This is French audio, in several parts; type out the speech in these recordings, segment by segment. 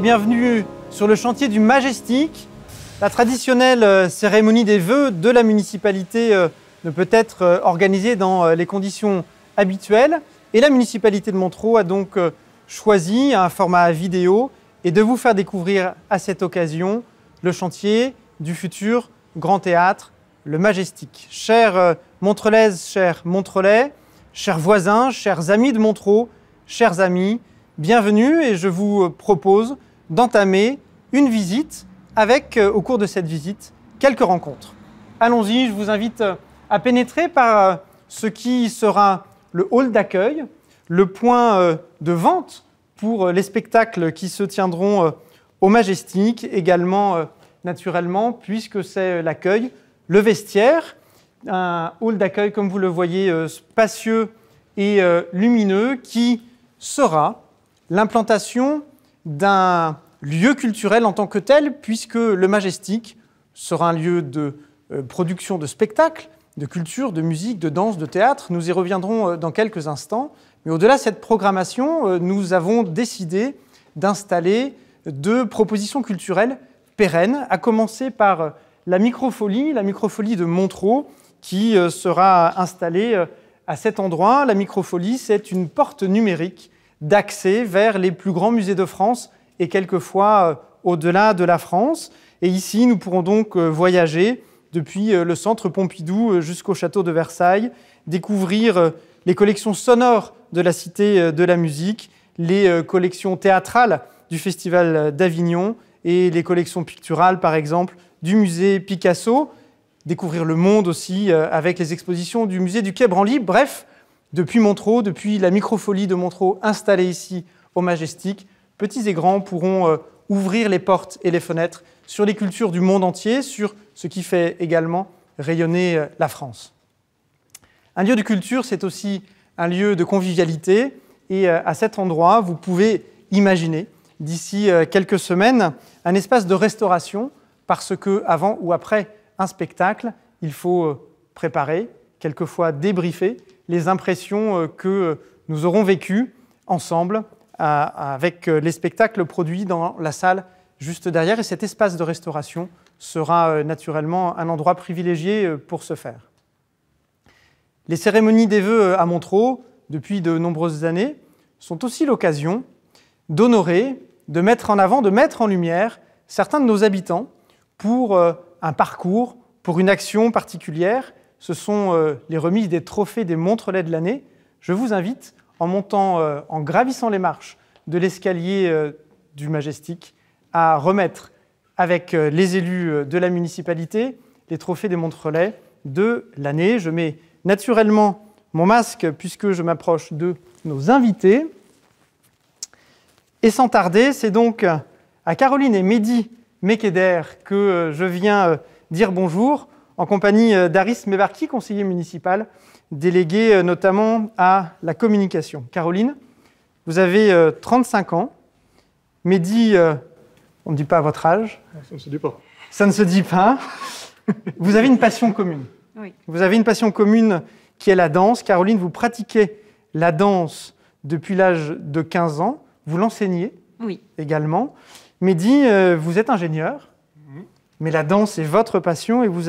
bienvenue sur le chantier du Majestic. La traditionnelle euh, cérémonie des vœux de la municipalité euh, ne peut être euh, organisée dans les conditions habituelles et la municipalité de Montreux a donc choisi un format vidéo et de vous faire découvrir à cette occasion le chantier du futur grand théâtre, le Majestic. Chers Montrelaises, chers Montrelais, chers voisins, chers amis de Montreux, chers amis, bienvenue et je vous euh, propose d'entamer une visite avec, euh, au cours de cette visite, quelques rencontres. Allons-y, je vous invite euh, à pénétrer par ce qui sera le hall d'accueil, le point de vente pour les spectacles qui se tiendront au Majestic, également naturellement, puisque c'est l'accueil, le vestiaire, un hall d'accueil, comme vous le voyez, spacieux et lumineux, qui sera l'implantation d'un lieu culturel en tant que tel, puisque le Majestic sera un lieu de euh, production de spectacles, de culture, de musique, de danse, de théâtre. Nous y reviendrons euh, dans quelques instants. Mais au-delà de cette programmation, euh, nous avons décidé d'installer deux propositions culturelles pérennes, à commencer par la microfolie, la microfolie de Montreux, qui sera installée à cet endroit. La microfolie, c'est une porte numérique d'accès vers les plus grands musées de France et quelquefois euh, au-delà de la France. Et ici, nous pourrons donc euh, voyager depuis euh, le centre Pompidou jusqu'au château de Versailles, découvrir les collections sonores de la Cité de la musique, les collections théâtrales du Festival d'Avignon et les collections picturales, par exemple, du musée Picasso, découvrir le monde aussi avec les expositions du musée du Quai Branly. Bref, depuis Montreux, depuis la microfolie de Montreux installée ici au Majestic, petits et grands pourront euh, ouvrir les portes et les fenêtres sur les cultures du monde entier, sur ce qui fait également rayonner euh, la France. Un lieu de culture, c'est aussi un lieu de convivialité, et euh, à cet endroit, vous pouvez imaginer, d'ici quelques semaines, un espace de restauration, parce que avant ou après un spectacle, il faut préparer, quelquefois débriefer, les impressions euh, que nous aurons vécues ensemble euh, avec euh, les spectacles produits dans la salle juste derrière. Et cet espace de restauration sera naturellement un endroit privilégié pour ce faire. Les cérémonies des vœux à Montreux, depuis de nombreuses années, sont aussi l'occasion d'honorer, de mettre en avant, de mettre en lumière certains de nos habitants pour un parcours, pour une action particulière ce sont euh, les remises des trophées des Montrelais de l'année. Je vous invite, en euh, gravissant les marches de l'escalier euh, du Majestic, à remettre avec les élus de la municipalité les trophées des Montrelais de l'année. Je mets naturellement mon masque puisque je m'approche de nos invités. Et sans tarder, c'est donc à Caroline et Mehdi Mekeder que je viens dire bonjour en compagnie euh, d'Aris Mebarki, conseiller municipal, délégué euh, notamment à la communication. Caroline, vous avez 35 euh, ans. Mehdi, on ne dit pas votre âge. Ça ne se dit pas. Ça ne se dit pas. vous avez une passion commune. Vous avez une passion commune qui est la danse. Caroline, vous pratiquez la danse depuis l'âge de 15 ans. Vous l'enseignez oui. également. Mehdi, vous êtes ingénieur. Mais la danse est votre passion et vous,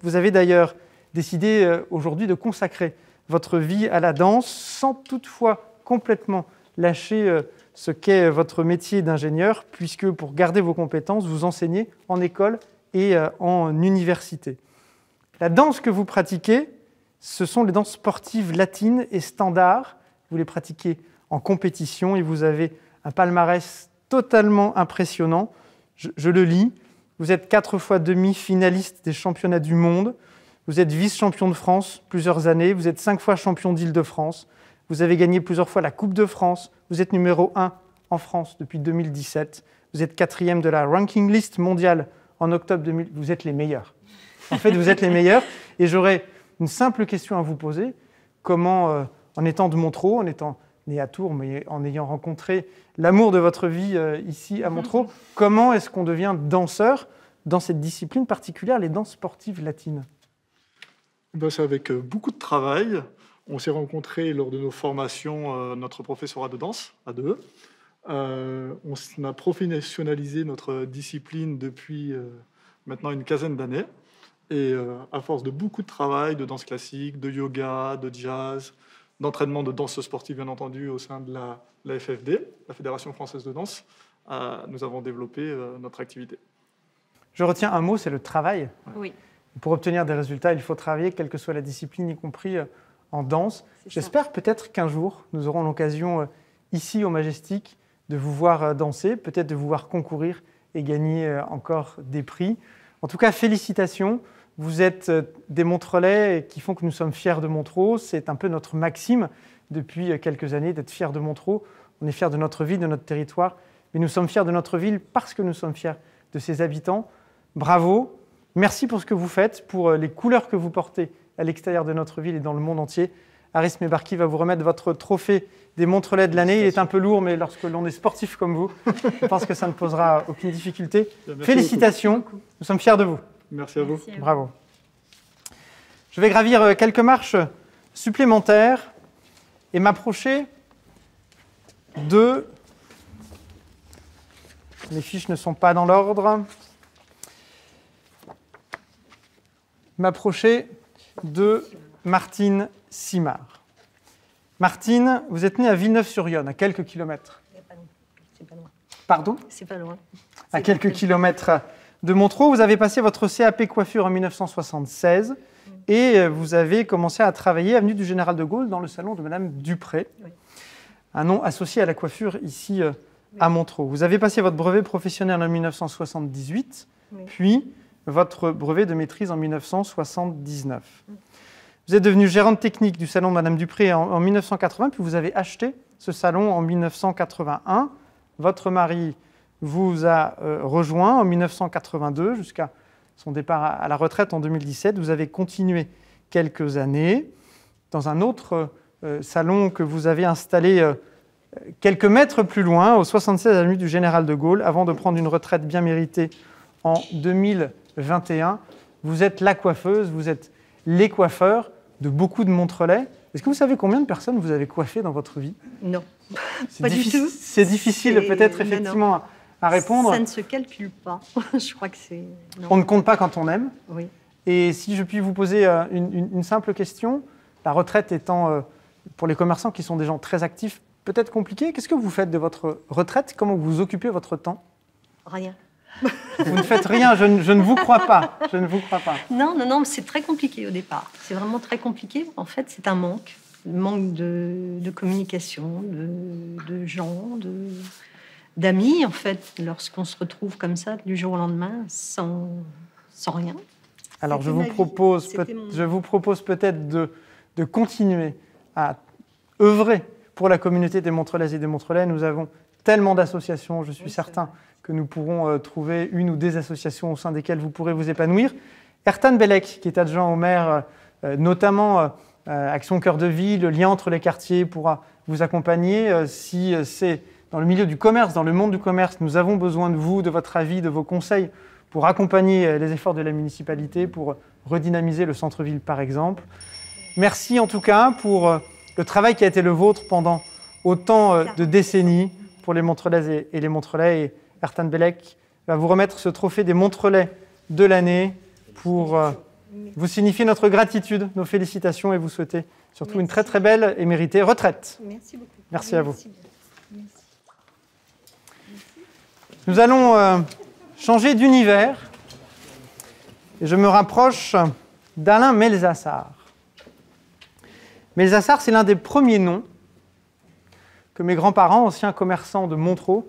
vous avez d'ailleurs décidé euh, aujourd'hui de consacrer votre vie à la danse sans toutefois complètement lâcher euh, ce qu'est votre métier d'ingénieur, puisque pour garder vos compétences, vous enseignez en école et euh, en université. La danse que vous pratiquez, ce sont les danses sportives latines et standards. Vous les pratiquez en compétition et vous avez un palmarès totalement impressionnant. je le lis. Vous êtes quatre fois demi-finaliste des championnats du monde. Vous êtes vice-champion de France plusieurs années. Vous êtes cinq fois champion d'Île-de-France. Vous avez gagné plusieurs fois la Coupe de France. Vous êtes numéro un en France depuis 2017. Vous êtes quatrième de la ranking list mondiale en octobre 2000. Vous êtes les meilleurs. En fait, vous êtes les meilleurs. Et j'aurais une simple question à vous poser. Comment, euh, en étant de Montreux, en étant né à Tours, mais en ayant rencontré l'amour de votre vie euh, ici à Montreux, comment est-ce qu'on devient danseur dans cette discipline particulière, les danses sportives latines ben, C'est avec euh, beaucoup de travail. On s'est rencontrés lors de nos formations, euh, notre professorat de danse, à deux. on a professionnalisé notre discipline depuis maintenant une quinzaine d'années. Et à force de beaucoup de travail, de danse classique, de yoga, de jazz, d'entraînement de danse sportive, bien entendu, au sein de la, FFD, la Fédération française de danse, euh, nous avons développé euh, notre activité. Je retiens un mot, c'est le travail. Oui. Pour obtenir des résultats, il faut travailler, quelle que soit la discipline, y compris euh, en danse. J'espère peut-être qu'un jour, nous aurons l'occasion, ici au Majestic, de vous voir danser, peut-être de vous voir concourir et gagner encore des prix. En tout cas, félicitations. Vous êtes euh, des Montrelais qui font que nous sommes fiers de Montreux. C'est un peu notre maxime depuis euh, quelques années d'être fiers de Montreux. On est fiers de notre ville, de notre territoire, mais nous sommes fiers de notre ville parce que nous sommes fiers de ses habitants. Bravo, merci pour ce que vous faites, pour euh, les couleurs que vous portez à l'extérieur de notre ville et dans le monde entier. Aris Mebarki va vous remettre votre trophée des Montrelais de l'année. Il est un peu lourd, mais lorsque l'on est sportif comme vous, je pense que ça ne posera aucune difficulté. Félicitations, nous sommes fiers de vous. Merci à vous. Bravo. Je vais gravir euh, quelques marches supplémentaires et m'approcher de... Les fiches ne sont pas dans l'ordre. M'approcher de Martine Simard. Martine, vous êtes née à Villeneuve-sur-Yonne, à quelques kilomètres. C'est pas loin. Pardon C'est pas loin. À quelques kilomètres de Montreux. Vous avez passé votre CAP coiffure en 1976 et euh, vous avez commencé à travailler avenue du Général de Gaulle dans le salon de Madame Dupré, un nom associé à la coiffure ici euh, à Montreux. Vous avez passé votre brevet professionnel en 1978, puis votre brevet de maîtrise en 1979. Mm. Vous êtes devenue gérante technique du salon de Madame Dupré en 1980, puis vous avez acheté ce salon en 1981. Votre mari vous a euh, rejoint en 1982 jusqu'à son départ à, la retraite en 2017. Vous avez continué quelques années dans un autre euh, salon que vous avez installé euh, quelques mètres plus loin, au 76 avenue du Général de Gaulle, avant de prendre une retraite bien méritée en 2021. Vous êtes la coiffeuse, vous êtes les coiffeurs de beaucoup de Montrelais. Est-ce que vous savez combien de personnes vous avez coiffées dans votre vie Non, pas du tout. C'est difficile peut-être effectivement ça ne se calcule pas. je crois que c'est. On ne compte pas quand on aime. Et si je puis vous poser euh, une, simple question, la retraite étant, euh, pour les commerçants qui sont des gens très actifs, peut-être compliquée, qu'est-ce que vous faites de votre retraite Comment vous occupez votre temps Rien. Vous ne faites rien, je ne, vous crois pas. Je ne vous crois pas. Non, non, non, c'est très compliqué au départ. C'est vraiment très compliqué. En fait, c'est un manque. Le manque de, communication, de, de gens, de, d'amis, en fait, lorsqu'on se retrouve comme ça du jour au lendemain, sans, sans rien. Alors je vous, propose, je vous propose peut-être de, de, continuer à œuvrer pour la communauté des Montrelais et des Montrelais. Nous avons tellement d'associations, je suis certain que nous pourrons euh, trouver une ou des associations au sein desquelles vous pourrez vous épanouir. Ertan Belek, qui est adjoint au maire, euh, notamment euh, Action Cœur de Ville, le lien entre les quartiers, pourra vous accompagner si c'est dans le milieu du commerce, dans le monde du commerce, nous avons besoin de vous, de votre avis, de vos conseils pour accompagner euh, les efforts de la municipalité, pour euh, redynamiser le centre-ville par exemple. Merci en tout cas pour euh, le travail qui a été le vôtre pendant autant de décennies pour les Montrelais et les Montrelais. Et Ertan Belek va vous remettre ce trophée des Montrelais de l'année pour vous signifier notre gratitude, nos félicitations et vous souhaiter surtout une très très belle et méritée retraite. Merci beaucoup. Merci, à vous. Nous allons euh, changer d'univers. Et je me rapproche d'Alain Melzassar. Melzassar, c'est l'un des premiers noms que mes grands-parents, anciens commerçants de Montreux,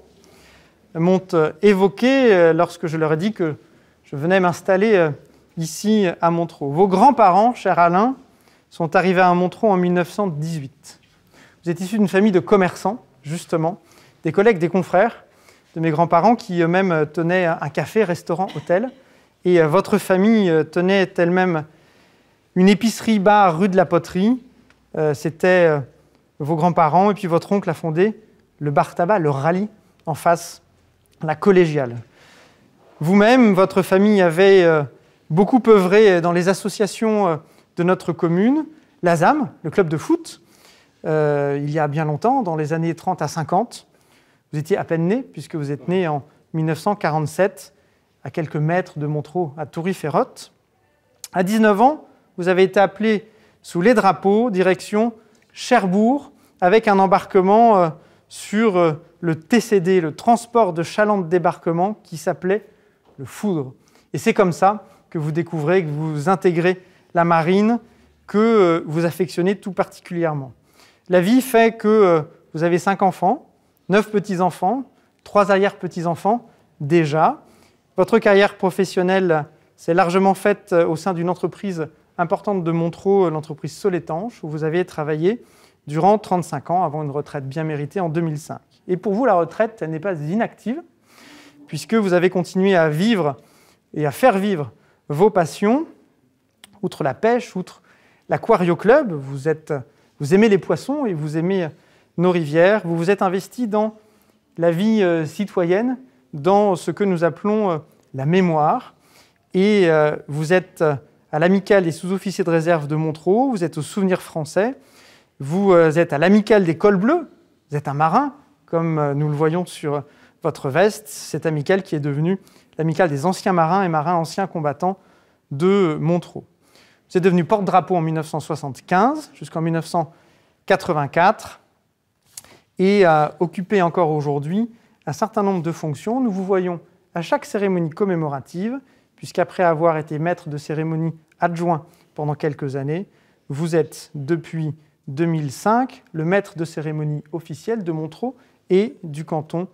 m'ont euh, évoqué euh, lorsque je leur ai dit que je venais m'installer ici à Montreux. Vos grands-parents, cher Alain, sont arrivés à Montreux en 1918. Vous êtes issu d'une famille de commerçants, justement, des collègues, des confrères, de mes grands-parents qui eux-mêmes euh, tenaient un café, restaurant, hôtel. Et euh, votre famille euh, tenait elle-même une épicerie bar rue de la Poterie. C'était vos grands-parents et puis votre oncle a fondé le bar tabac, le rallye en face, la collégiale. Vous-même, votre famille avait beaucoup œuvré dans les associations de notre commune, l'ASAM, le club de foot, il y a bien longtemps, dans les années 30 à 50. Vous étiez à peine né, puisque vous êtes né en 1947, à quelques mètres de Montreux, à Toury-Ferrotte. À 19 ans, vous avez été appelé sous les drapeaux, direction Cherbourg, avec un embarquement euh, sur euh, le TCD, le transport de chaland de débarquement, qui s'appelait le Foudre. Et c'est comme ça que vous découvrez, que vous intégrez la marine, que euh, vous affectionnez tout particulièrement. La vie fait que vous avez cinq enfants, Neuf petits-enfants, trois arrière-petits-enfants déjà. Votre carrière professionnelle s'est largement faite euh, au sein d'une entreprise importante de Montreux, euh, l'entreprise Solétanche, où vous avez travaillé durant 35 ans avant une retraite bien méritée en 2005. Et pour vous, la retraite, n'est pas inactive, puisque vous avez continué à vivre et à faire vivre vos passions, outre la pêche, outre l'aquario club, vous aimez les poissons et vous aimez nos rivières, vous vous êtes investi dans la vie euh, citoyenne, dans ce que nous appelons euh, la mémoire, et euh, vous êtes à l'amicale des sous-officiers de réserve de Montreux, vous êtes au Souvenir français, vous êtes à l'amicale des cols bleus, vous êtes un marin, comme nous le voyons sur votre veste, cette amicale qui est devenue l'amicale des anciens marins et marins anciens combattants de Montreux. Vous êtes devenu porte-drapeau en 1975 jusqu'en 1984 et à occuper encore aujourd'hui un certain nombre de fonctions. Nous vous voyons à chaque cérémonie commémorative, puisqu'après avoir été maître de cérémonie adjoint pendant quelques années, vous êtes depuis 2005 le maître de cérémonie officiel de Montreux et du canton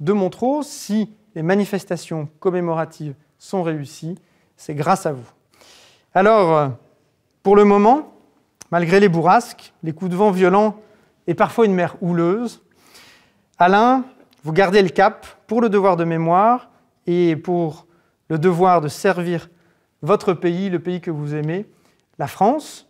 de Montreux. Si les manifestations commémoratives sont réussies, c'est grâce à vous. Alors, pour le moment, malgré les bourrasques, les coups de vent violents et parfois une mer houleuse. Alain, vous gardez le cap pour le devoir de mémoire et pour le devoir de servir votre pays, le pays que vous aimez, la France,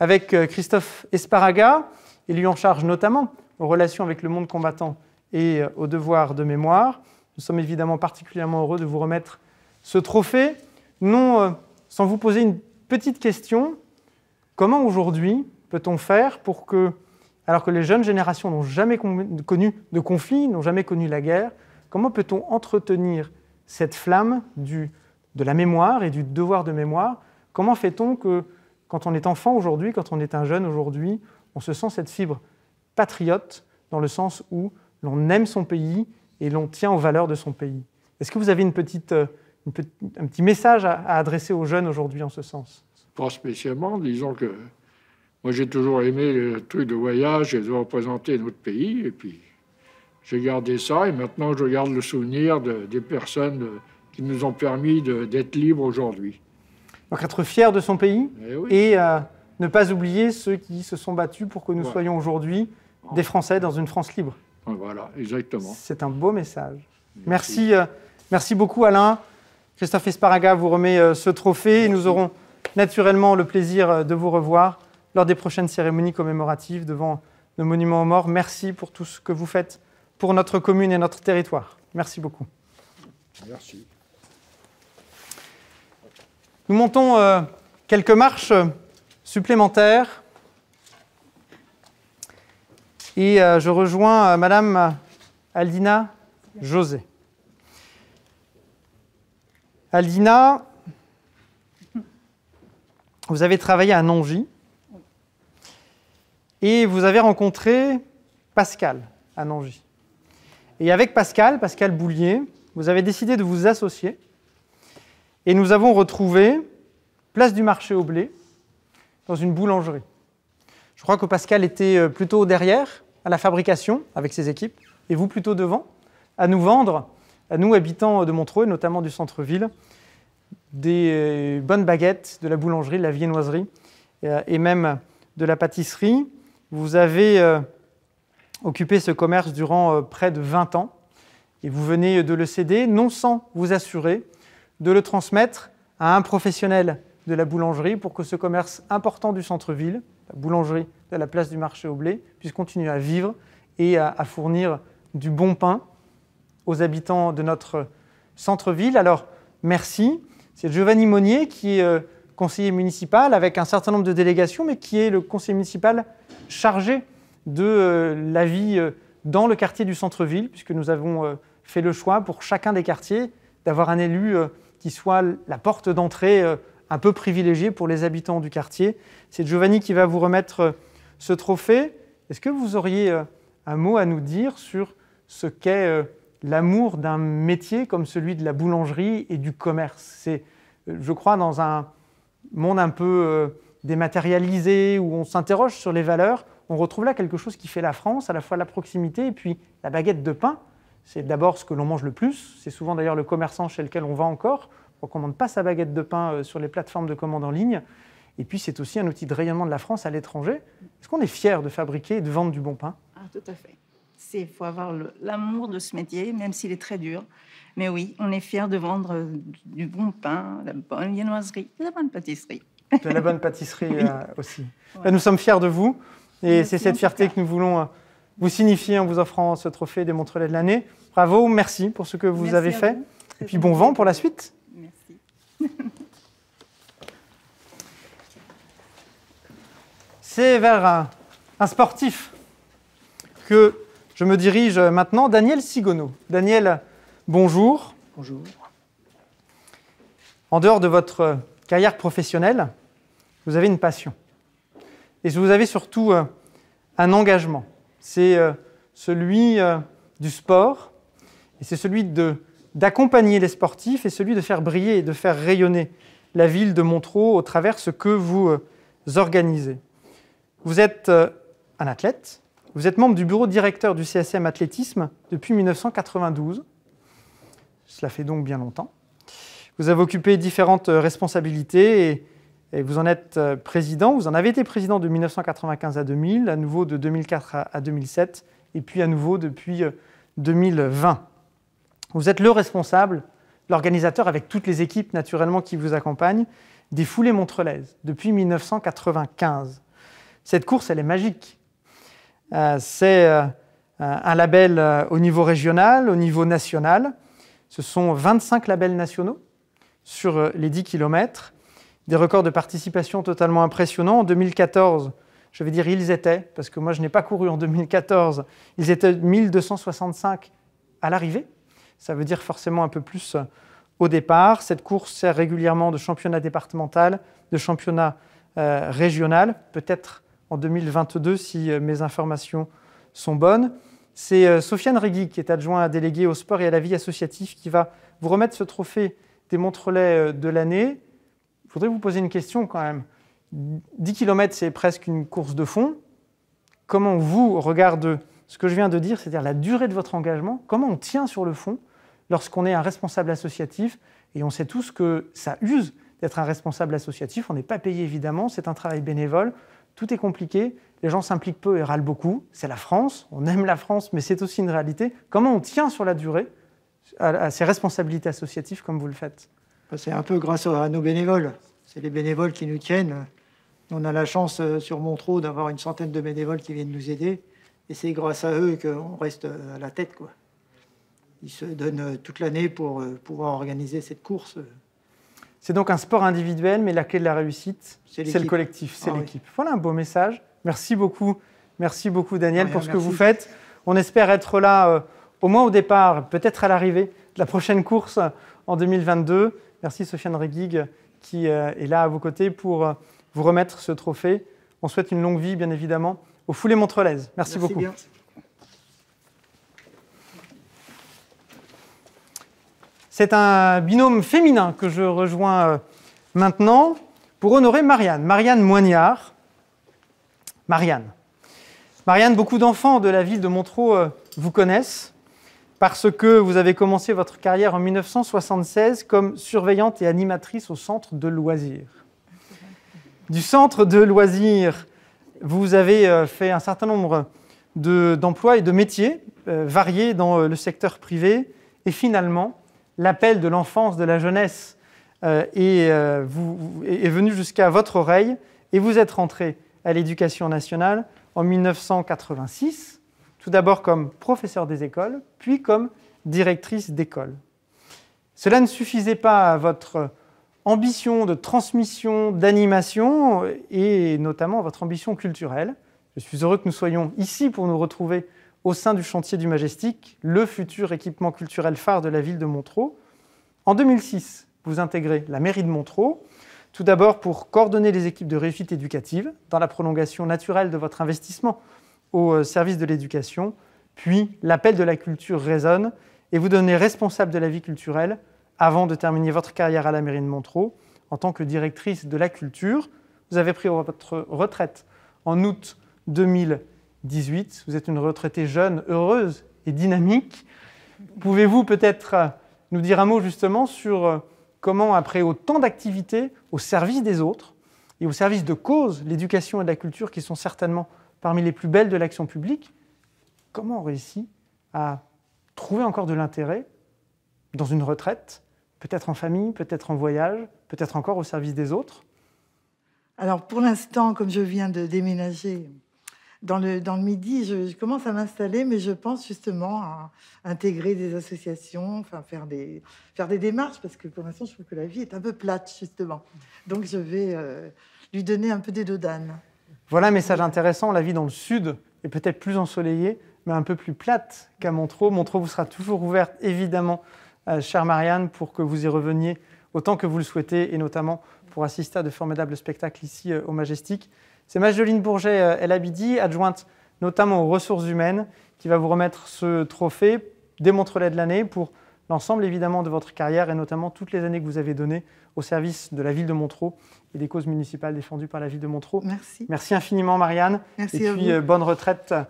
avec euh, Christophe Esparaga, lui en charge notamment aux relations avec le monde combattant et euh, au devoir de mémoire. Nous sommes évidemment particulièrement heureux de vous remettre ce trophée, non euh, sans vous poser une petite question. Comment aujourd'hui peut-on faire pour que alors que les jeunes générations n'ont jamais connu de conflit, n'ont jamais connu la guerre, comment peut-on entretenir cette flamme de la mémoire et du devoir de mémoire Comment fait-on que, quand on est enfant aujourd'hui, quand on est un jeune aujourd'hui, on se sent cette fibre patriote dans le sens où l'on aime son pays et l'on tient aux valeurs de son pays Est-ce que vous avez euh, un petit message à, à adresser aux jeunes aujourd'hui en ce sens Pas spécialement, disons que moi, j'ai toujours aimé le truc de voyage et de représenter notre pays. Et puis, j'ai gardé ça. Et maintenant, je garde le souvenir des personnes qui nous ont permis d'être libres aujourd'hui. Donc, être fier de son pays eh et, euh, ne pas oublier ceux qui se sont battus pour que nous soyons aujourd'hui des Français dans une France libre. Ah, voilà, exactement. C'est un beau message. Merci, merci, euh, beaucoup, Alain. Christophe Esparaga vous remet euh, ce trophée. et Nous aurons naturellement le plaisir de vous revoir lors des prochaines cérémonies commémoratives devant le monument aux morts. Merci pour tout ce que vous faites pour notre commune et notre territoire. Merci beaucoup. Merci. Nous montons euh, quelques marches supplémentaires. Et euh, je rejoins euh, Madame Aldina José. Aldina, vous avez travaillé à Nongy. Et vous avez rencontré Pascal à Nangy. Et avec Pascal, Pascal Boulier, vous avez décidé de vous associer. Et nous avons retrouvé Place du Marché au Blé dans une boulangerie. Je crois que Pascal était euh, plutôt derrière à la fabrication avec ses équipes et vous plutôt devant à nous vendre, à nous habitants de Montreux notamment du centre-ville, des euh, bonnes baguettes de la boulangerie, de la viennoiserie euh, et même de la pâtisserie. Vous avez euh, occupé ce commerce durant euh, près de 20 ans et vous venez de le céder, non sans vous assurer de le transmettre à un professionnel de la boulangerie pour que ce commerce important du centre-ville, la boulangerie de la place du marché au blé, puisse continuer à vivre et à, à fournir du bon pain aux habitants de notre euh, centre-ville. Alors, merci. C'est Giovanni Monnier qui est conseiller municipal avec un certain nombre de délégations, mais qui est le conseiller municipal chargé de euh, la vie euh, dans le quartier du centre-ville, puisque nous avons euh, fait le choix pour chacun des quartiers d'avoir un élu qui soit la porte d'entrée un peu privilégiée pour les habitants du quartier. C'est Giovanni qui va vous remettre ce trophée. Est-ce que vous auriez un mot à nous dire sur ce qu'est l'amour d'un métier comme celui de la boulangerie et du commerce C'est, je crois, dans un monde un peu euh, dématérialisé où on s'interroge sur les valeurs, on retrouve là quelque chose qui fait la France, à la fois la proximité et puis la baguette de pain. C'est d'abord ce que l'on mange le plus. C'est souvent d'ailleurs le commerçant chez lequel on va encore. On ne commande pas sa baguette de pain euh, sur les plateformes de commande en ligne. Et puis c'est aussi un outil de rayonnement de la France à l'étranger. Est-ce qu'on est fier de fabriquer et de vendre du bon pain ah, Tout à fait. Il faut avoir l'amour de ce métier, même s'il est très dur. Mais oui, on est fier de vendre euh, du bon pain, la bonne viennoiserie, la bonne pâtisserie. De la bonne pâtisserie euh, aussi. Bah, nous sommes fiers de vous. Et c'est cette fierté que nous voulons euh, vous signifier en vous offrant ce trophée des Montrelais de l'année. Bravo, merci pour ce que vous avez fait. Et puis bon vent pour la suite. Merci. C'est vers un, sportif que je me dirige maintenant, Daniel Sigono. Daniel Bonjour. Bonjour. En dehors de votre carrière professionnelle, vous avez une passion. Et vous avez surtout euh, un engagement. C'est euh, celui euh, du sport, et c'est celui d'accompagner les sportifs, et celui de faire briller et de faire rayonner la ville de Montreux au travers ce que vous organisez. Vous êtes un athlète, vous êtes membre du bureau directeur du CSM Athlétisme depuis 1992. Cela fait donc bien longtemps. Vous avez occupé différentes euh, responsabilités et, vous en êtes euh, président. Vous en avez été président de 1995 à 2000, à nouveau de 2004 à, 2007 et puis à nouveau depuis 2020. Euh, vous êtes le responsable, l'organisateur avec toutes les équipes naturellement qui vous accompagnent des foulées montrelaises depuis 1995. Cette course, elle est magique. c'est un label au niveau régional, au niveau national. Ce sont 25 labels nationaux sur euh, les 10 km, des records de participation totalement impressionnants. En 2014, je vais dire ils étaient, parce que moi je n'ai pas couru en 2014, ils étaient 1265 à l'arrivée. Ça veut dire forcément un peu plus euh, au départ. Cette course sert régulièrement de championnat départemental, de championnat euh, régional, peut-être en 2022 si mes informations sont bonnes. C'est euh, Sofiane Régui, qui est adjointe à délégué au sport et à la vie associative, qui va vous remettre ce trophée des montrelets euh, de l'année. Je voudrais vous poser une question quand même. 10 km, c'est presque une course de fond. Comment vous, regardez ce que je viens de dire, c'est-à-dire la durée de votre engagement, comment on tient sur le fond lorsqu'on est un responsable associatif Et on sait tous que ça use d'être un responsable associatif. On n'est pas payé, évidemment, c'est un travail bénévole tout est compliqué, les gens s'impliquent peu et râlent beaucoup. C'est la France, on aime la France, mais c'est aussi une réalité. Comment on tient sur la durée à, ces responsabilités associatives comme vous le faites bah, C'est un peu grâce à nos bénévoles. C'est les bénévoles qui nous tiennent. On a la chance euh, sur Montreux d'avoir une centaine de bénévoles qui viennent nous aider. Et c'est grâce à eux qu'on reste euh, à la tête. Ils se donnent euh, toute l'année pour pouvoir organiser cette course. C'est donc un sport individuel, mais la clé de la réussite, c'est le collectif, c'est ah l'équipe. Voilà un beau message. Merci beaucoup, merci beaucoup Daniel pour ce que vous faites. On espère être là euh, au moins au départ, peut-être à l'arrivée de la prochaine course euh, en 2022. Merci Sofiane Reguig qui euh, est là à vos côtés pour vous remettre ce trophée. On souhaite une longue vie, bien évidemment, aux foulées montrelaise. Merci, beaucoup. C'est un binôme féminin que je rejoins euh, maintenant pour honorer Marianne. Marianne Moignard. Marianne. Marianne, beaucoup d'enfants de la ville de Montreux euh, vous connaissent parce que vous avez commencé votre carrière en 1976 comme surveillante et animatrice au centre de loisirs. Du centre de loisirs, vous avez euh, fait un certain nombre d'emplois et de métiers variés dans le secteur privé et finalement, l'appel de l'enfance, de la jeunesse euh, euh, est venu jusqu'à votre oreille et vous êtes rentré à l'éducation nationale en 1986, tout d'abord comme professeur des écoles, puis comme directrice d'école. Cela ne suffisait pas à votre ambition de transmission, d'animation et notamment à votre ambition culturelle. Je suis heureux que nous soyons ici pour nous retrouver au sein du chantier du Majestic, le futur équipement culturel phare de la ville de Montreux. En 2006, vous intégrez la mairie de Montreux, tout d'abord pour coordonner les équipes de réussite éducative dans la prolongation naturelle de votre investissement au euh, service de l'éducation, puis l'appel de la culture résonne et vous donnez responsable de la vie culturelle avant de terminer votre carrière à la mairie de Montreux en tant que directrice de la culture. Vous avez pris votre retraite en août 2000. 18. Vous êtes une retraitée jeune, heureuse et dynamique. Pouvez-vous peut-être euh, nous dire un mot justement sur euh, comment, après autant d'activités au service des autres et au service de causes, l'éducation et de la culture, qui sont certainement parmi les plus belles de l'action publique, comment on réussit à trouver encore de l'intérêt dans une retraite, peut-être en famille, peut-être en voyage, peut-être encore au service des autres Alors pour l'instant, comme je viens de déménager dans le, midi, je, commence à m'installer, mais je pense justement à intégrer des associations, faire des, démarches, parce que pour l'instant, je trouve que la vie est un peu plate, justement. Donc, je vais euh, lui donner un peu des dodanes. Voilà un message intéressant. La vie dans le sud est peut-être plus ensoleillée, mais un peu plus plate qu'à Montreux. Montreux vous sera toujours ouverte, évidemment, euh, chère Marianne, pour que vous y reveniez autant que vous le souhaitez, et notamment pour assister à de formidables spectacles ici euh, au Majestic. C'est Majoline Bourget euh, El Abidi, adjointe notamment aux ressources humaines, qui va vous remettre ce trophée, des Montrelais de l'année, pour l'ensemble évidemment de votre carrière et notamment toutes les années que vous avez données au service de la ville de Montreux et des causes municipales défendues par la ville de Montreux. Merci. Merci infiniment Marianne. Merci et puis euh, bonne retraite euh,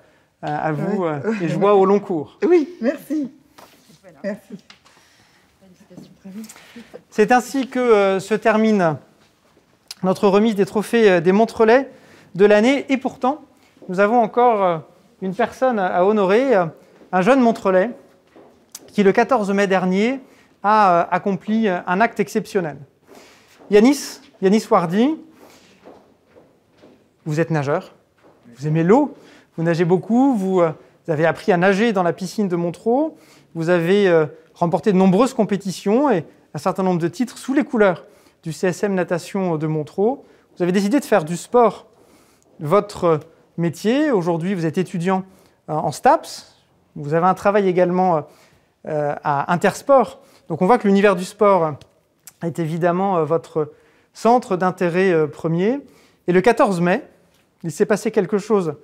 à vous et joie au long cours. Oui, merci. Merci. C'est ainsi que se termine notre remise des trophées des Montrelais de l'année. Et pourtant, nous avons encore euh, une personne à honorer, euh, un jeune Montrelais, qui le 14 mai dernier a euh, accompli un acte exceptionnel. Yanis, Yanis Wardi, vous êtes nageur, vous aimez l'eau, vous nagez beaucoup, vous, avez appris à nager dans la piscine de Montreux, vous avez remporté de nombreuses compétitions et un certain nombre de titres sous les couleurs du CSM Natation de Montreux. Vous avez décidé de faire du sport votre métier. Aujourd'hui, vous êtes étudiant euh, en STAPS. Vous avez un travail également euh, euh, à Intersport. Donc on voit que l'univers du sport est évidemment votre centre d'intérêt premier. Et le 14 mai, il s'est passé quelque chose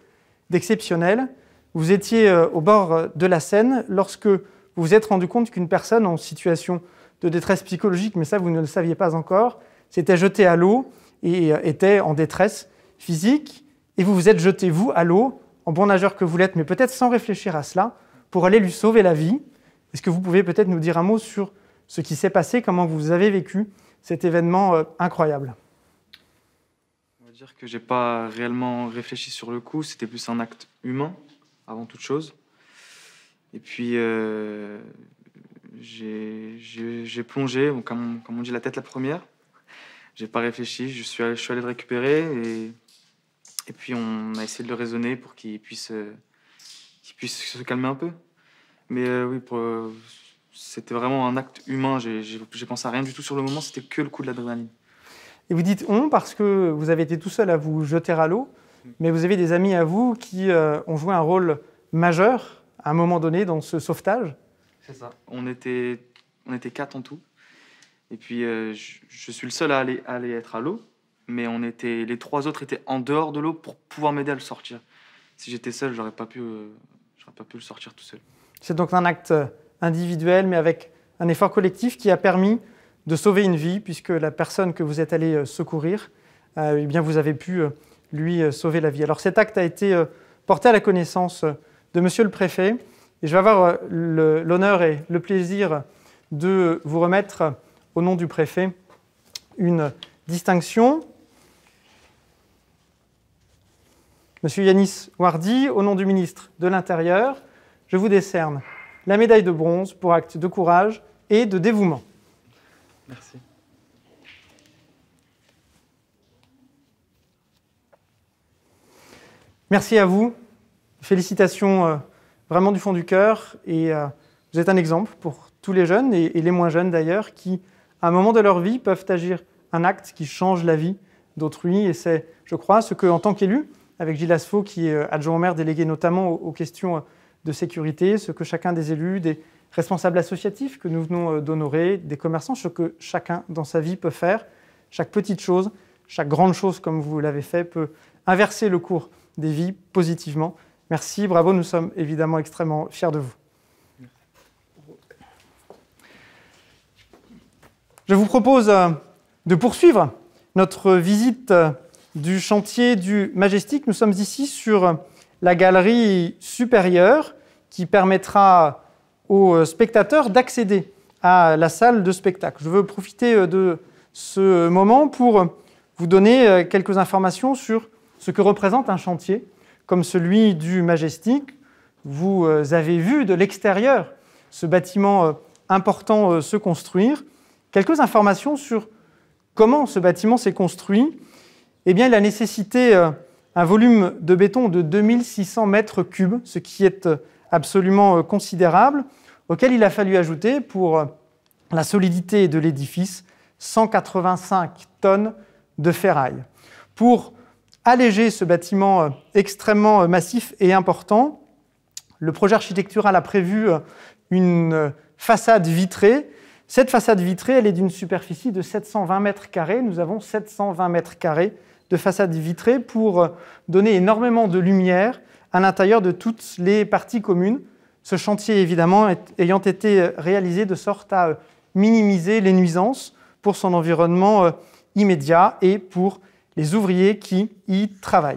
d'exceptionnel. Vous étiez au bord de la Seine lorsque vous vous êtes rendu compte qu'une personne en situation de détresse psychologique, mais ça vous ne le saviez pas encore, s'était jetée à l'eau et était en détresse physique et vous vous êtes jeté, vous, à l'eau, en bon nageur que vous l'êtes, mais peut-être sans réfléchir à cela, pour aller lui sauver la vie. Est-ce que vous pouvez peut-être nous dire un mot sur ce qui s'est passé, comment vous avez vécu cet événement euh, incroyable On va dire que j'ai pas réellement réfléchi sur le coup, c'était plus un acte humain, avant toute chose. Et puis, euh, j'ai plongé, comme, on dit, la tête la première. J'ai pas réfléchi, je suis allé, je suis allé le récupérer et et puis on a essayé de le raisonner pour qu'il puisse, euh, puisse se calmer un peu. Mais euh, oui, euh, c'était vraiment un acte humain. J'ai pensé à rien du tout sur le moment, c'était que le coup de l'adrénaline. Et vous dites on parce que vous avez été tout seul à vous jeter à l'eau, mais vous avez des amis à vous qui ont joué un rôle majeur à un moment donné dans ce sauvetage. C'est ça. On était, on était quatre en tout. Et puis je, suis le seul à aller, à aller être à l'eau mais on était, les trois autres étaient en dehors de l'eau pour pouvoir m'aider à le sortir. Si j'étais seul, j'aurais pas pu, euh, pas pu le sortir tout seul. C'est donc un acte euh, individuel, mais avec un effort collectif qui a permis de sauver une vie, puisque la personne que vous êtes allé euh, secourir, eh bien vous avez pu lui sauver la vie. Alors cet acte a été porté à la connaissance de Monsieur le Préfet, et je vais avoir l'honneur et le plaisir de vous remettre au nom du préfet une distinction Monsieur Yanis Wardi, au nom du ministre de l'Intérieur, je vous décerne la médaille de bronze pour acte de courage et de dévouement. Merci. Merci à vous. Félicitations euh, vraiment du fond du cœur. Et euh, vous êtes un exemple pour tous les jeunes et, les moins jeunes d'ailleurs qui, à un moment de leur vie, peuvent agir un acte qui change la vie d'autrui. Et c'est, je crois, ce que, en tant qu'élu, avec Gilles Asfaux, qui est euh, adjoint au maire délégué notamment aux questions euh, de sécurité, ce que chacun des élus, des responsables associatifs que nous venons euh, d'honorer, des commerçants, ce que chacun dans sa vie peut faire. Chaque petite chose, chaque grande chose, comme vous l'avez fait, peut inverser le cours des vies positivement. Merci, bravo, nous sommes évidemment extrêmement fiers de vous. Je vous propose de poursuivre notre visite du chantier du Majestic. Nous sommes ici sur la galerie supérieure qui permettra aux euh, spectateurs d'accéder à la salle de spectacle. Je veux profiter euh, de ce moment pour vous donner euh, quelques informations sur ce que représente un chantier comme celui du Majestic. Vous avez vu de l'extérieur ce bâtiment important se construire. Quelques informations sur comment ce bâtiment s'est construit eh il a nécessité euh, un volume de béton de 2600 mètres cubes, ce qui est euh, absolument euh, considérable, auquel il a fallu ajouter, pour la solidité de l'édifice, 185 tonnes de ferraille. Pour alléger ce bâtiment extrêmement massif et important, le projet architectural a prévu une façade vitrée. Cette façade vitrée, elle est d'une superficie de 720 mètres carrés. Nous avons 720 mètres carrés de façade vitrée pour donner énormément de lumière à l'intérieur de toutes les parties communes. Ce chantier, évidemment, ayant été réalisé de sorte à euh, minimiser les nuisances pour son environnement euh, immédiat et pour les ouvriers qui y travaillent.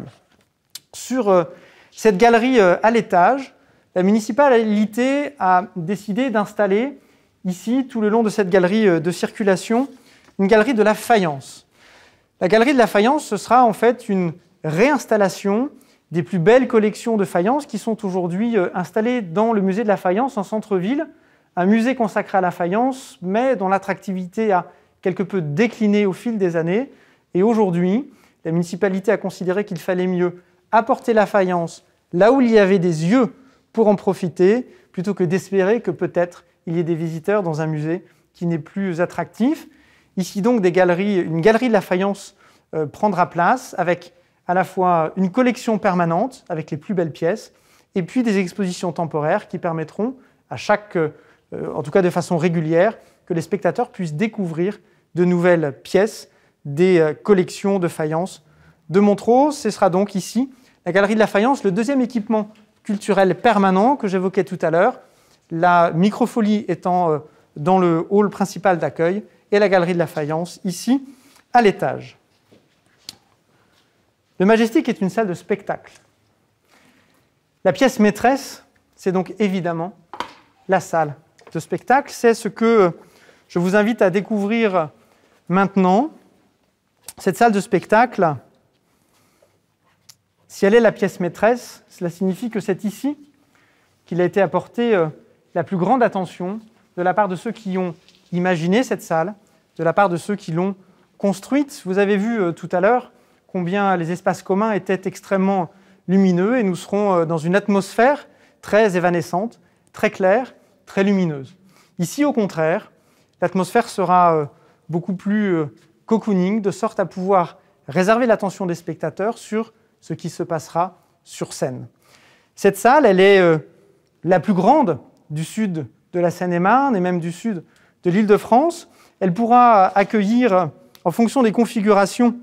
Sur euh, cette galerie à l'étage, la municipalité a décidé d'installer ici, tout le long de cette galerie de circulation, une galerie de la faïence. La galerie de la faïence, ce sera en fait une réinstallation des plus belles collections de faïence qui sont aujourd'hui euh, installées dans le musée de la faïence en centre-ville, un musée consacré à la faïence, mais dont l'attractivité a quelque peu décliné au fil des années. Et aujourd'hui, la municipalité a considéré qu'il fallait mieux apporter la faïence là où il y avait des yeux pour en profiter, plutôt que d'espérer que peut-être il y ait des visiteurs dans un musée qui n'est plus attractif. Ici donc une galerie de la faïence euh, prendra place avec à la fois une collection permanente avec les plus belles pièces et puis des expositions temporaires qui permettront à chaque, euh, en tout cas de façon régulière, que les spectateurs puissent découvrir de nouvelles pièces des euh, collections de faïence de Montreux. Ce sera donc ici la galerie de la faïence, le deuxième équipement culturel permanent que j'évoquais tout à l'heure, la microfolie étant dans le hall principal d'accueil et la galerie de la faïence, ici, à l'étage. Le Majestic est une salle de spectacle. La pièce maîtresse, c'est donc évidemment la salle de spectacle. C'est ce que je vous invite à découvrir maintenant. Cette salle de spectacle, si elle est la pièce maîtresse, cela signifie que c'est ici qu'il a été apporté euh, la plus grande attention de la part de ceux qui ont Imaginez cette salle de la part de ceux qui l'ont construite. Vous avez vu euh, tout à l'heure combien les espaces communs étaient extrêmement lumineux et nous serons euh, dans une atmosphère très évanescente, très claire, très lumineuse. Ici, au contraire, l'atmosphère sera euh, beaucoup plus cocooning, de sorte à pouvoir réserver l'attention des spectateurs sur ce qui se passera sur scène. Cette salle, elle est la plus grande du sud de la Seine-et-Marne et même du sud de l'Île-de-France. Elle pourra accueillir, en fonction des configurations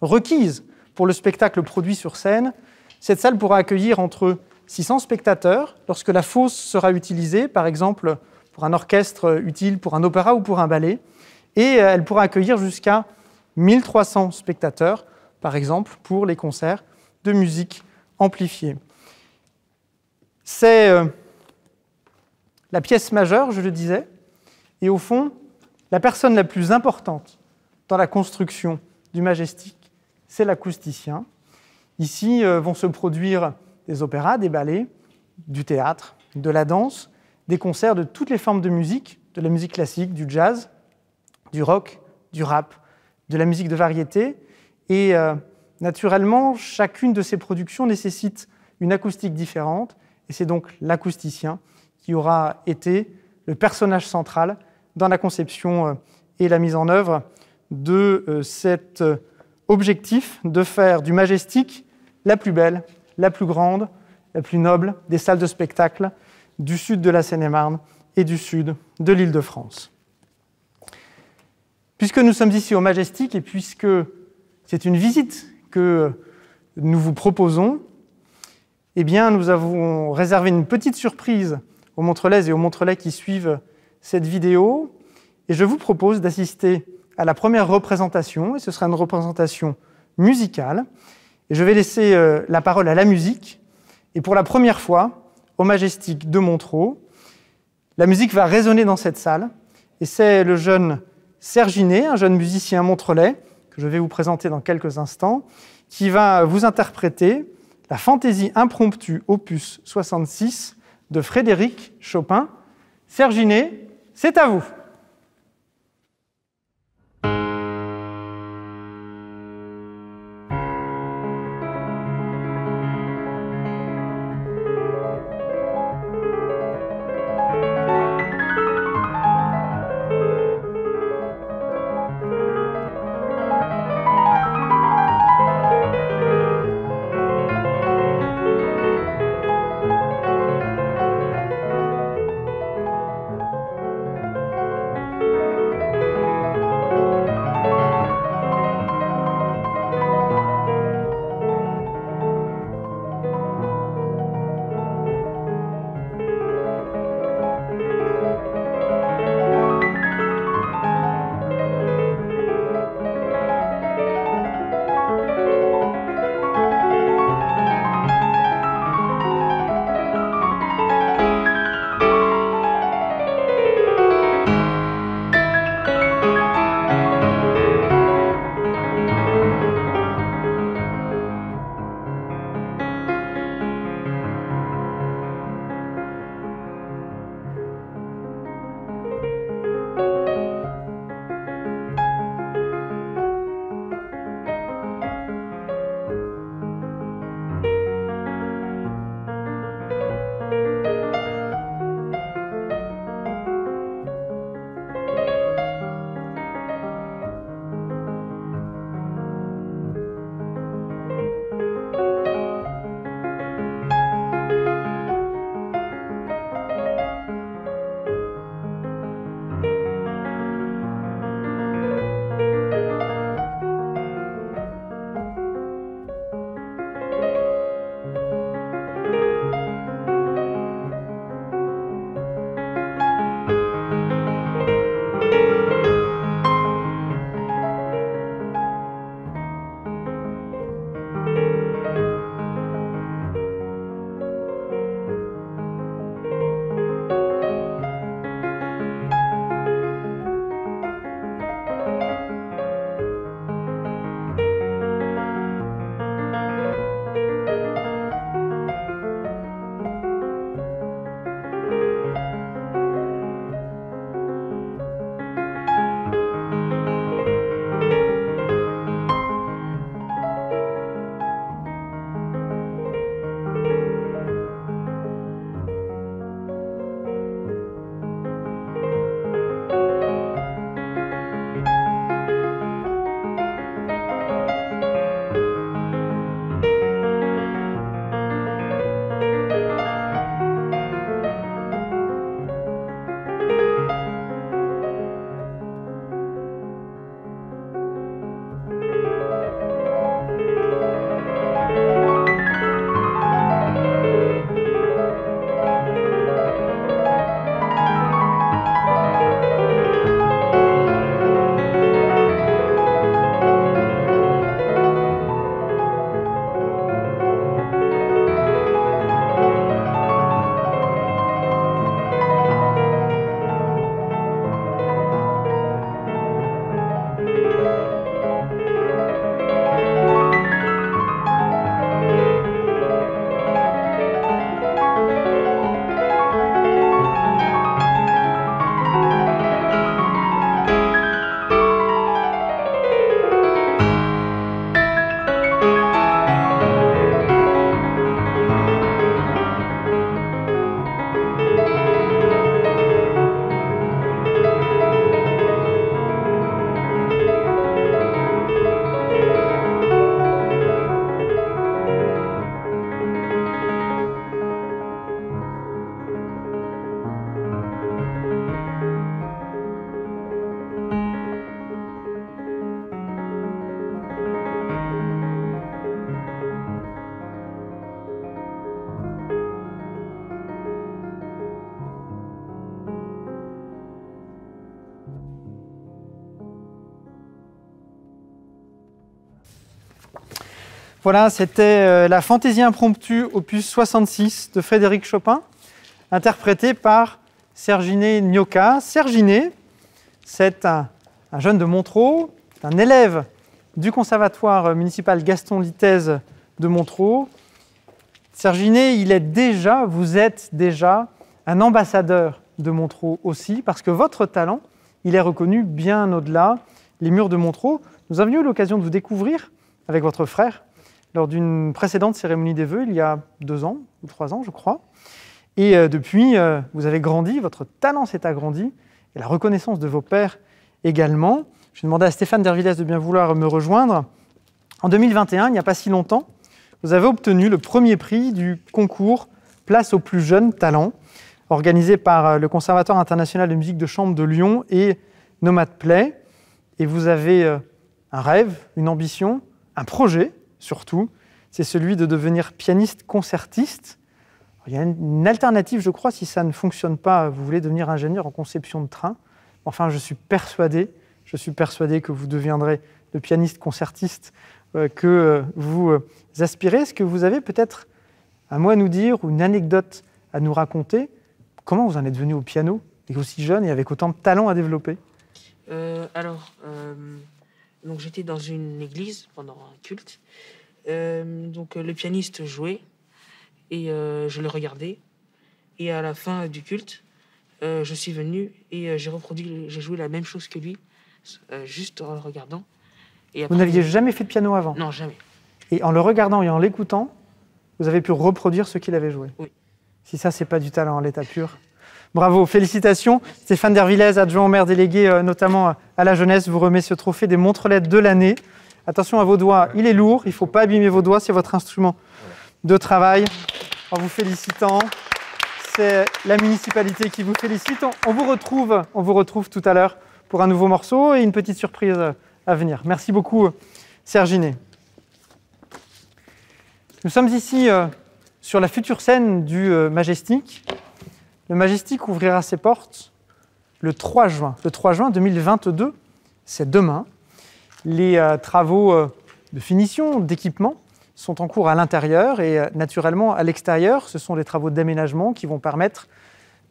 requises pour le spectacle produit sur scène, cette salle pourra accueillir entre 600 spectateurs lorsque la fosse sera utilisée, par exemple pour un orchestre utile, pour un opéra ou pour un ballet, et euh, elle pourra accueillir jusqu'à 1300 spectateurs, par exemple pour les concerts de musique amplifiée. C'est euh, la pièce majeure, je le disais, et au fond, la personne la plus importante dans la construction du majestique, c'est l'acousticien. Ici euh, vont se produire des opéras, des ballets, du théâtre, de la danse, des concerts de toutes les formes de musique, de la musique classique, du jazz, du rock, du rap, de la musique de variété. Et euh, naturellement, chacune de ces productions nécessite une acoustique différente. Et c'est donc l'acousticien qui aura été le personnage central dans la conception euh, et la mise en œuvre de euh, cet euh, objectif de faire du Majestic la plus belle, la plus grande, la plus noble des salles de spectacle du sud de la Seine-et-Marne et du sud de l'île de France. Puisque nous sommes ici au Majestic et puisque c'est une visite que nous vous proposons, eh bien, nous avons réservé une petite surprise aux Montrelaises et aux Montrelais qui suivent cette vidéo et je vous propose d'assister à la première représentation, et ce sera une représentation musicale. Et je vais laisser euh, la parole à la musique, et pour la première fois, au Majestic de Montreux, la musique va résonner dans cette salle, et c'est le jeune serginet un jeune musicien montrelais, que je vais vous présenter dans quelques instants, qui va vous interpréter la fantaisie impromptue opus 66 de Frédéric Chopin. serginet c'est à vous. Voilà, c'était euh, la fantaisie impromptue opus 66 de Frédéric Chopin, interprétée par Serginet Gnocca. Serginet, c'est un, jeune de Montreux, un élève du conservatoire municipal Gaston Litaise de Montreau. Serginet, il est déjà, vous êtes déjà un ambassadeur de Montreux aussi, parce que votre talent, il est reconnu bien au-delà les murs de Montreux. Nous avions eu l'occasion de vous découvrir avec votre frère, lors d'une précédente cérémonie des vœux, il y a deux ans ou trois ans, je crois. Et euh, depuis, euh, vous avez grandi, votre talent s'est agrandi, et la reconnaissance de vos pairs également. Je demander à Stéphane Dervilès de bien vouloir me rejoindre. En 2021, il n'y a pas si longtemps, vous avez obtenu le premier prix du concours Place aux plus jeunes talents, organisé par euh, le Conservatoire international de musique de chambre de Lyon et Nomade Play. Et vous avez un rêve, une ambition, un projet surtout, c'est celui de devenir pianiste concertiste. Il y a une alternative, je crois, si ça ne fonctionne pas, vous voulez devenir ingénieur en conception de train. Enfin, je suis persuadé, je suis persuadé que vous deviendrez le pianiste concertiste euh, que euh, vous euh, aspirez. Est-ce que vous avez peut-être un mot à nous dire ou une anecdote à nous raconter Comment vous en êtes venu au piano, et aussi jeune et avec autant de talent à développer Alors, donc j'étais dans une église pendant un culte euh, donc euh, le pianiste jouait et euh, je le regardais. Et à la fin du culte, je suis venu et j'ai reproduit, j'ai joué la même chose que lui, juste en le regardant. vous n'aviez jamais fait de piano avant Non, jamais. Et en le regardant et en l'écoutant, vous avez pu reproduire ce qu'il avait joué. Oui. Si ça, c'est pas du talent en l'état pur. Bravo, félicitations. Stéphane Dervillez, adjoint au maire délégué notamment à la jeunesse, vous remet ce trophée des Montrelettes de l'année. Attention à vos doigts, il est lourd, il ne faut pas abîmer vos doigts, c'est votre instrument de travail. En vous félicitant, c'est la municipalité qui vous félicite. On, vous retrouve, on vous retrouve tout à l'heure pour un nouveau morceau et une petite surprise à venir. Merci beaucoup, Serginet. Nous sommes ici euh, sur la future scène du euh, Majestic. Le Majestic ouvrira ses portes le 3 juin. Le 3 juin 2022, c'est demain. Les euh, travaux euh, de finition, d'équipement, sont en cours à l'intérieur et euh, naturellement à l'extérieur, ce sont les travaux d'aménagement qui vont permettre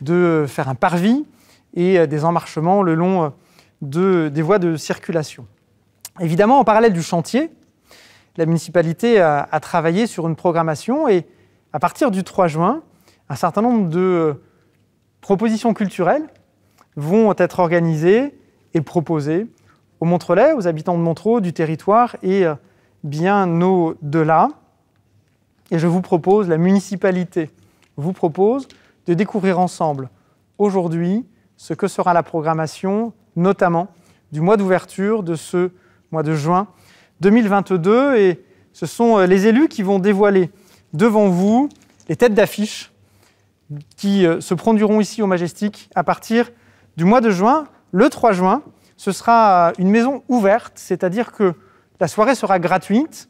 de faire un parvis et des emmarchements le long des voies de circulation. Évidemment, en parallèle du chantier, la municipalité a, travaillé sur une programmation et à partir du 3 juin, un certain nombre de propositions culturelles vont être organisées et proposées aux Montrelais, aux habitants de Montreux, du territoire et euh, bien au-delà. Et je vous propose, la municipalité vous propose de découvrir ensemble aujourd'hui ce que sera la programmation, notamment du mois d'ouverture de ce mois de juin 2022. Et ce sont euh, les élus qui vont dévoiler devant vous les têtes d'affiche qui euh, se produiront ici au Majestic à partir du mois de juin, le 3 juin, ce sera euh, une maison ouverte, c'est-à-dire que la soirée sera gratuite.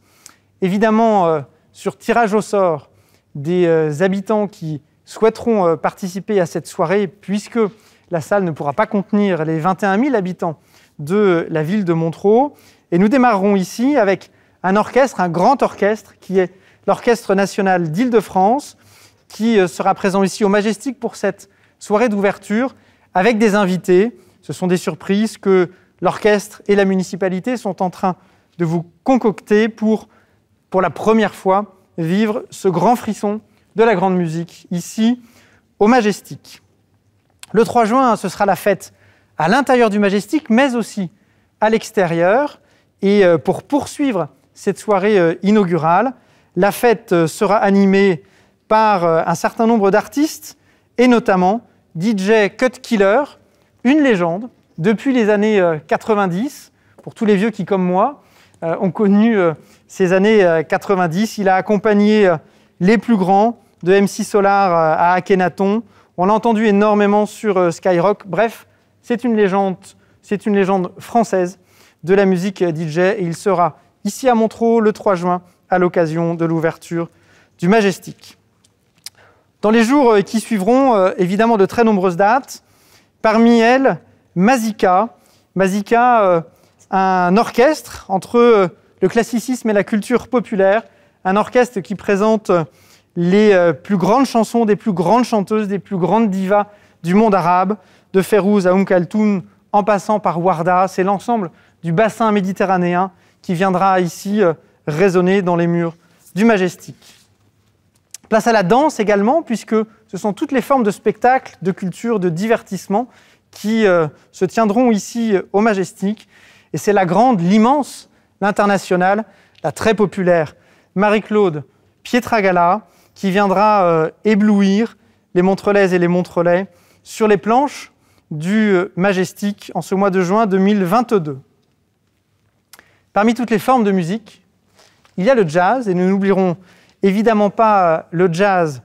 Évidemment, euh, sur tirage au sort des euh, habitants qui souhaiteront participer à cette soirée, puisque la salle ne pourra pas contenir les 21 000 habitants de la ville de Montreux. Et nous démarrerons ici avec un orchestre, un grand orchestre, qui est l'Orchestre national d'Île-de-France, qui sera présent ici au Majestic pour cette soirée d'ouverture, avec des invités, ce sont des surprises que l'orchestre et la municipalité sont en train de vous concocter pour, pour la première fois, vivre ce grand frisson de la grande musique ici au Majestic. Le 3 juin, ce sera la fête à l'intérieur du Majestic, mais aussi à l'extérieur. Et euh, pour poursuivre cette soirée euh, inaugurale, la fête euh, sera animée par un certain nombre d'artistes, et notamment DJ Cut Killer, une légende. Depuis les années 90, euh, pour tous les vieux qui, comme moi, euh, ont connu euh, ces années 90, il a accompagné les plus grands, de MC Solar à Akhenaton. On l'a entendu énormément sur Skyrock. Bref, c'est une légende, c'est une légende française de la musique DJ et il sera ici à Montreux le 3 juin à l'occasion de l'ouverture du Majestic. Dans les jours qui suivront, évidemment, de très nombreuses dates. Parmi elles, Mazika. Mazika, euh, un orchestre entre euh, le classicisme et la culture populaire, un orchestre qui présente euh, les plus grandes chansons des plus grandes chanteuses, des plus grandes divas du monde arabe, de Férouz à Umm en passant par Warda. C'est l'ensemble du bassin méditerranéen qui viendra ici résonner dans les murs du Majestic. Place à la danse également, puisque ce sont toutes les formes de spectacles, de culture, de divertissement qui euh, se tiendront ici euh, au Majestic. Et c'est la grande, l'immense, l'internationale, la très populaire Marie-Claude Pietragala qui viendra euh, éblouir les Montrelaises et les Montrelais sur les planches du Majestic en ce mois de juin 2022. Parmi toutes les formes de musique, il y a le jazz, et nous n'oublierons évidemment pas euh, le jazz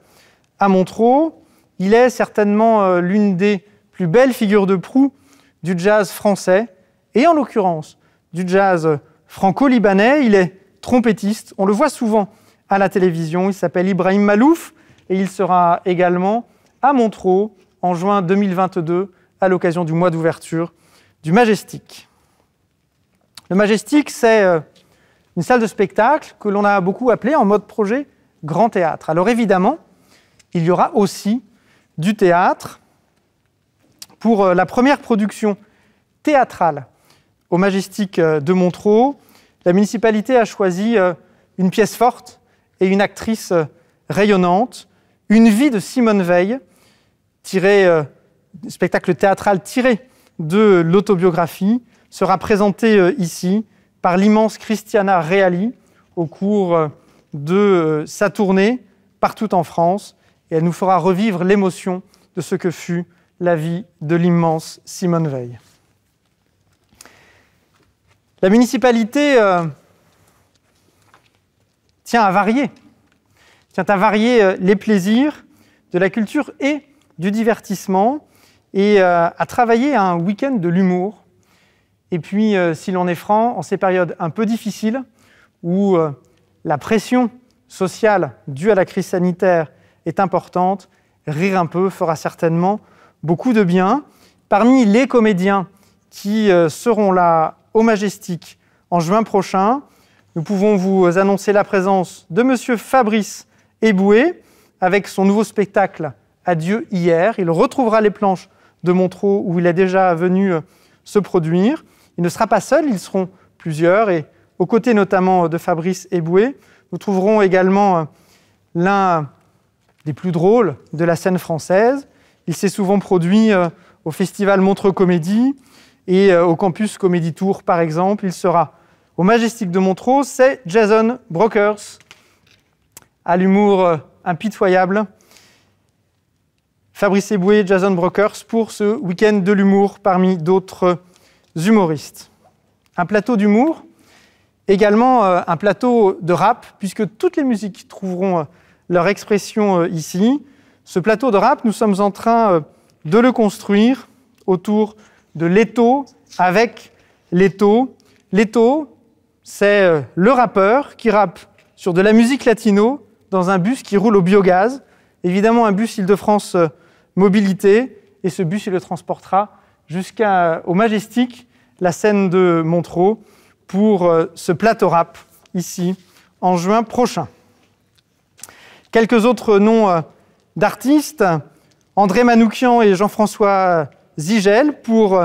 à Montreux. Il est certainement euh, l'une des plus belles figures de proue du jazz français, et en l'occurrence du jazz franco-libanais. Il est trompettiste, on le voit souvent à la télévision. Il s'appelle Ibrahim Malouf, et il sera également à Montreux en juin 2022 à l'occasion du mois d'ouverture du Majestic. Le Majestic, c'est euh, une salle de spectacle que l'on a beaucoup appelée en mode projet grand théâtre. Alors évidemment, il y aura aussi du théâtre pour euh, la première production théâtrale au Majestique euh, de Montreux. La municipalité a choisi euh, une pièce forte et une actrice rayonnante, une vie de Simone Veil, spectacle théâtral tiré de l'autobiographie, sera présentée ici par l'immense Christiana Reali au cours euh, de euh, sa tournée partout en France et elle nous fera revivre l'émotion de ce que fut la vie de l'immense Simone Veil. La municipalité euh, tient à varier, tient à varier les plaisirs de la culture et du divertissement et à travailler un week-end de l'humour et puis, euh, si l'on est franc, en ces périodes un peu difficiles, où euh, la pression sociale due à la crise sanitaire est importante, rire un peu fera certainement beaucoup de bien. Parmi les comédiens qui euh, seront là au Majestic en juin prochain, nous pouvons vous annoncer la présence de Monsieur Fabrice Eboué avec son nouveau spectacle Adieu hier. Il retrouvera les planches de Montreux où il est déjà venu se produire. Il ne sera pas seul, ils seront plusieurs. Et aux côtés notamment de Fabrice Eboué, nous trouverons également euh, l'un des plus drôles de la scène française. Il s'est souvent produit euh, au festival Montreux Comédie et euh, au campus Comédie Tour, par exemple. Il sera au Majestic de Montreux. C'est Jason Brokers, à l'humour impitoyable. Fabrice Eboué, Jason Brokers pour ce week-end de l'humour parmi d'autres humoristes. Un plateau d'humour, également euh, un plateau de rap, puisque toutes les musiques trouveront euh, leur expression euh, ici. Ce plateau de rap, nous sommes en train de le construire autour de l'étau avec l'étau. L'étau, c'est le rappeur qui rappe sur de la musique latino dans un bus qui roule au biogaz. Évidemment, un bus Île-de-France Mobilité, et ce bus, il le transportera jusqu'au majestique, la scène de Montreux, pour euh, ce plateau rap, ici, en juin prochain. Quelques autres noms euh, d'artistes, André Manoukian et Jean-François euh, Zigel, pour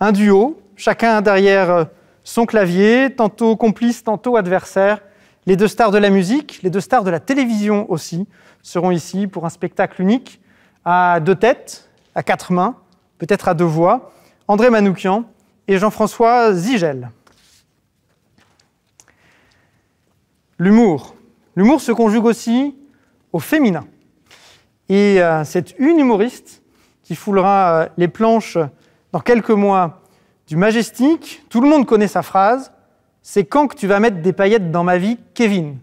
un duo, chacun derrière son clavier, tantôt complice, tantôt adversaire. Les deux stars de la musique, les deux stars de la télévision aussi, seront ici pour un spectacle unique, à deux têtes, à quatre mains, peut-être à deux voix, André Manoukian et Jean-François Zigel. L'humour. L'humour se conjugue aussi au féminin. Et euh, c'est une humoriste qui foulera euh, les planches dans quelques mois du Majestic. Tout le monde connaît sa phrase. C'est quand que tu vas mettre des paillettes dans ma vie, Kevin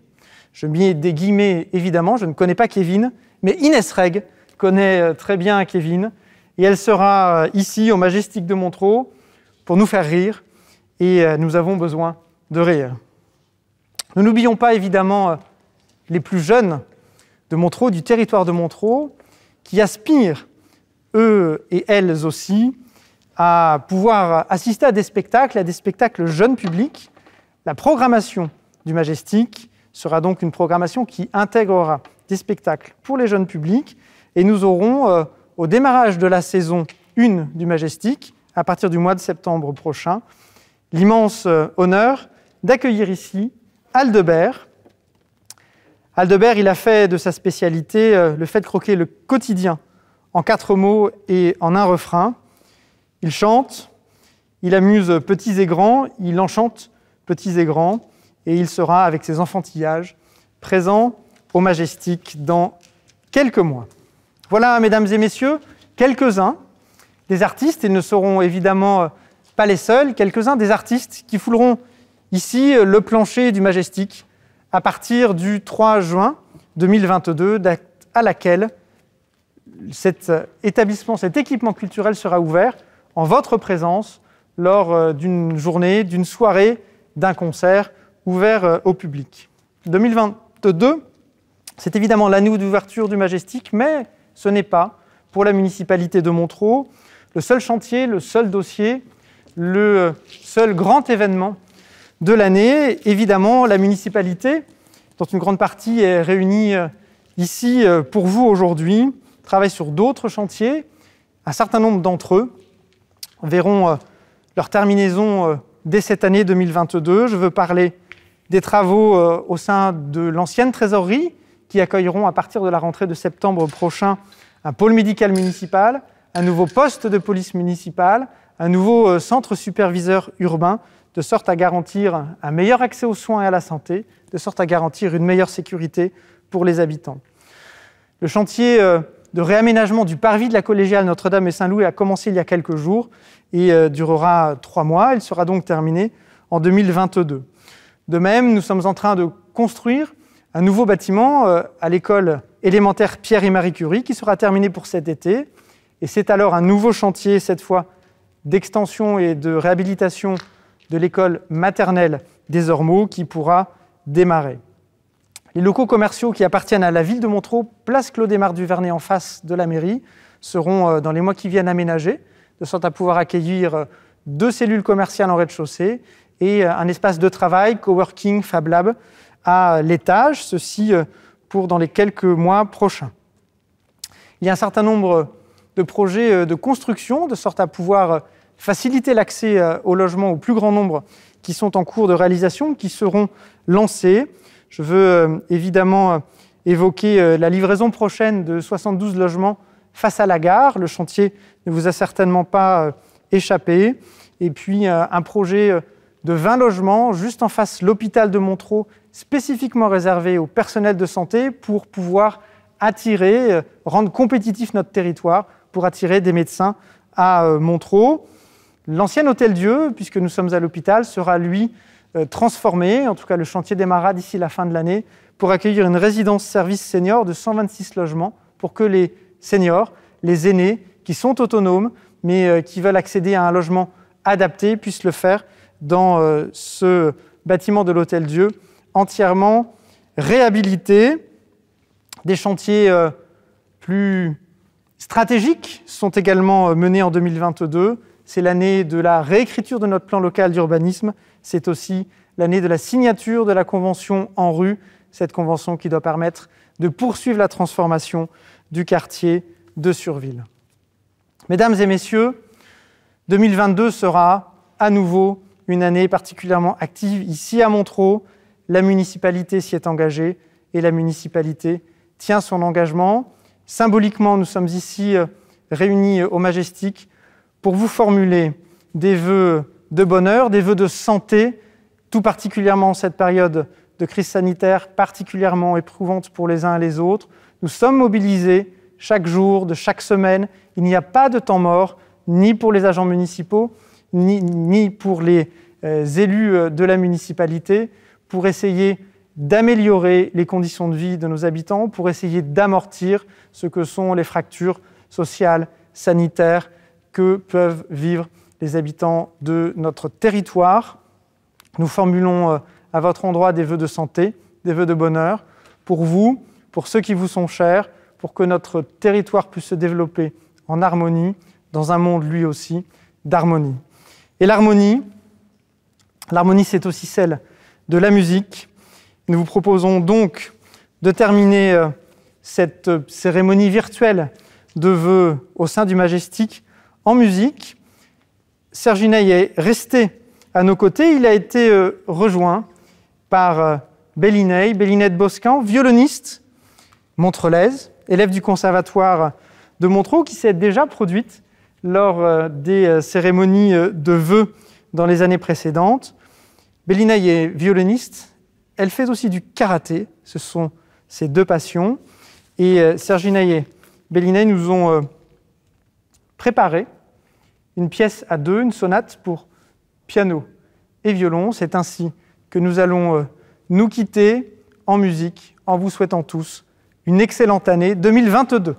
Je mets des guillemets, évidemment, je ne connais pas Kevin, mais Inès Reg connaît euh, très bien Kevin. Et elle sera euh, ici, au Majestic de Montreux, pour nous faire rire. Et euh, nous avons besoin de rire. Nous n'oublions pas évidemment euh, les plus jeunes de Montreux, du territoire de Montreux, qui aspirent, eux et elles aussi, à pouvoir assister à des spectacles, à des spectacles jeunes publics. La programmation du Majestic sera donc une programmation qui intégrera des spectacles pour les jeunes publics et nous aurons au démarrage de la saison 1 du Majestic, à partir du mois de septembre prochain, l'immense euh, honneur d'accueillir ici Aldebert. Aldebert, il a fait de sa spécialité euh, le fait de croquer le quotidien en quatre mots et en un refrain. Il chante, il amuse petits et grands, il enchante petits et grands, et il sera, avec ses enfantillages, présent au Majestic dans quelques mois. Voilà, mesdames et messieurs, quelques-uns des artistes, et ne seront évidemment euh, pas les seuls, quelques-uns des artistes qui fouleront ici euh, le plancher du Majestic à partir du 3 juin 2022, date à laquelle cet euh, établissement, cet équipement culturel sera ouvert en votre présence lors d'une journée, d'une soirée, d'un concert ouvert au public. 2022, c'est évidemment l'année d'ouverture du Majestic, mais ce n'est pas, pour la municipalité de Montreux, le seul chantier, le seul dossier, le seul grand événement de l'année. Évidemment, la municipalité, dont une grande partie est réunie euh, ici euh, pour vous aujourd'hui, travaille sur d'autres chantiers. Un certain nombre d'entre eux verront euh, leur terminaison dès cette année 2022. Je veux parler des travaux au sein de l'ancienne trésorerie, qui accueilleront à partir de la rentrée de septembre prochain un pôle médical municipal, un nouveau poste de police municipale, un nouveau euh, centre superviseur urbain, de sorte à garantir un meilleur accès aux soins et à la santé, de sorte à garantir une meilleure sécurité pour les habitants. Le chantier euh, de réaménagement du parvis de la collégiale Notre-Dame et Saint-Louis a commencé il y a quelques jours et euh, durera trois mois. Il sera donc terminé en 2022. De même, nous sommes en train de construire un nouveau bâtiment euh, à l'école élémentaire Pierre et Marie Curie qui sera terminé pour cet été. Et c'est alors un nouveau chantier, cette fois d'extension et de réhabilitation de l'école maternelle des Ormeaux qui pourra démarrer. Les locaux commerciaux qui appartiennent à la ville de Montreux, place Claude du Duvernay en face de la mairie, seront euh, dans les mois qui viennent aménagés, de sorte à pouvoir accueillir euh, deux cellules commerciales en rez-de-chaussée et un espace de travail, coworking, Fab Lab, à l'étage, ceci euh, pour dans les quelques mois prochains. Il y a un certain nombre de projets euh, de construction, de sorte à pouvoir euh, faciliter l'accès aux logements au plus grand nombre qui sont en cours de réalisation, qui seront lancés. Je veux évidemment évoquer la livraison prochaine de 72 logements face à la gare. Le chantier ne vous a certainement pas échappé. Et puis un projet de 20 logements juste en face l'hôpital de Montreux spécifiquement réservé au personnel de santé pour pouvoir attirer, euh, rendre compétitif notre territoire, pour attirer des médecins à euh, Montreux. L'ancien Hôtel Dieu, puisque nous sommes à l'hôpital, sera lui euh, transformé, en tout cas le chantier démarra d'ici la fin de l'année, pour accueillir une résidence service senior de 126 logements pour que les seniors, les aînés qui sont autonomes mais qui veulent accéder à un logement adapté puissent le faire dans ce bâtiment de l'Hôtel Dieu entièrement réhabilité, Des chantiers euh, plus stratégiques sont également euh, menés en 2022. C'est l'année de la réécriture de notre plan local d'urbanisme. C'est aussi l'année de la signature de la convention en rue, cette convention qui doit permettre de poursuivre la transformation du quartier de Surville. Mesdames et messieurs, 2022 sera à nouveau une année particulièrement active ici à Montreux la municipalité s'y est engagée et la municipalité tient son engagement. Symboliquement, nous sommes ici euh, réunis euh, au Majestic pour vous formuler des vœux de bonheur, des vœux de santé, tout particulièrement en cette période de crise sanitaire particulièrement éprouvante pour les uns et les autres. Nous sommes mobilisés chaque jour, de chaque semaine. Il n'y a pas de temps mort, ni pour les agents municipaux, ni, pour les euh, élus de la municipalité pour essayer d'améliorer les conditions de vie de nos habitants, pour essayer d'amortir ce que sont les fractures sociales, sanitaires que peuvent vivre les habitants de notre territoire. Nous formulons euh, à votre endroit des vœux de santé, des vœux de bonheur, pour vous, pour ceux qui vous sont chers, pour que notre territoire puisse se développer en harmonie, dans un monde lui aussi d'harmonie. Et l'harmonie, l'harmonie c'est aussi celle de la musique. Nous vous proposons donc de terminer euh, cette euh, cérémonie virtuelle de vœux au sein du Majestic en musique. Serge est resté à nos côtés. Il a été euh, rejoint par Bellinet, Bellinette Boscan, violoniste montrelaise, élève du conservatoire de Montreux, qui s'est déjà produite lors des cérémonies de vœux dans les années précédentes. Bélinay est violoniste, elle fait aussi du karaté, ce sont ses deux passions. Et euh, Serginaï et Bellinaï nous ont euh, préparé une pièce à deux, une sonate pour piano et violon. C'est ainsi que nous allons euh, nous quitter en musique, en vous souhaitant tous une excellente année 2022.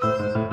Thank you.